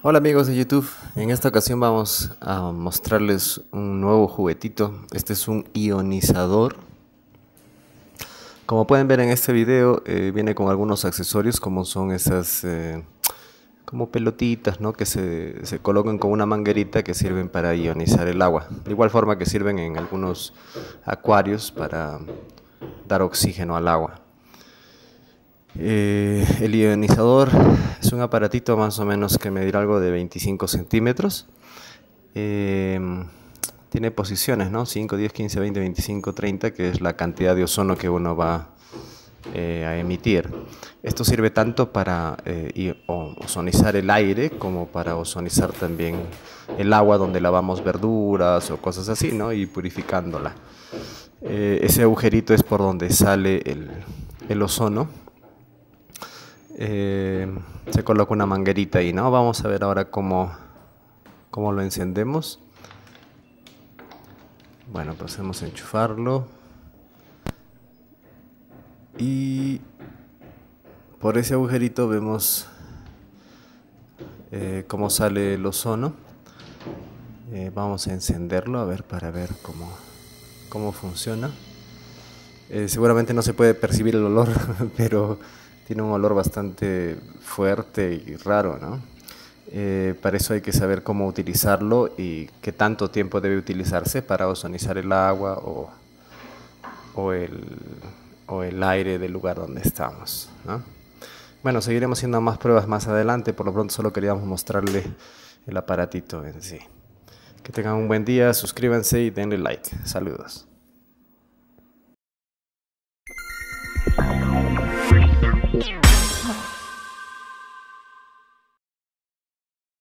Hola amigos de YouTube, en esta ocasión vamos a mostrarles un nuevo juguetito. Este es un ionizador. Como pueden ver en este video, eh, viene con algunos accesorios como son esas eh, como pelotitas ¿no? que se, se, colocan con una manguerita que sirven para ionizar el agua. De igual forma que sirven en algunos acuarios para dar oxígeno al agua. Eh, el ionizador es un aparatito más o menos que medirá algo de 25 centímetros. Eh, tiene posiciones, ¿no? 5, 10, 15, 20, 25, 30, que es la cantidad de ozono que uno va eh, a emitir. Esto sirve tanto para ozonizar el aire como para ozonizar también el agua donde lavamos verduras o cosas así, Y purificándola. ese agujerito es por donde sale el ozono eh, se coloca una manguerita ahí, ¿no? Vamos a ver ahora cómo, cómo lo encendemos. Bueno, pasemos a enchufarlo. Y por ese agujerito vemos eh, cómo sale el ozono. Eh, vamos a encenderlo a ver para ver cómo, funciona. seguramente no se puede percibir el olor, pero tiene un olor bastante fuerte y raro, ¿no? Eh, para eso hay que saber cómo utilizarlo y qué tanto tiempo debe utilizarse para ozonizar el agua o, o, el, o el, aire del lugar donde estamos. Bueno, seguiremos haciendo más pruebas más adelante, por lo pronto solo queríamos mostrarle el aparatito en sí. Que tengan un buen día, suscríbanse y denle like. Saludos.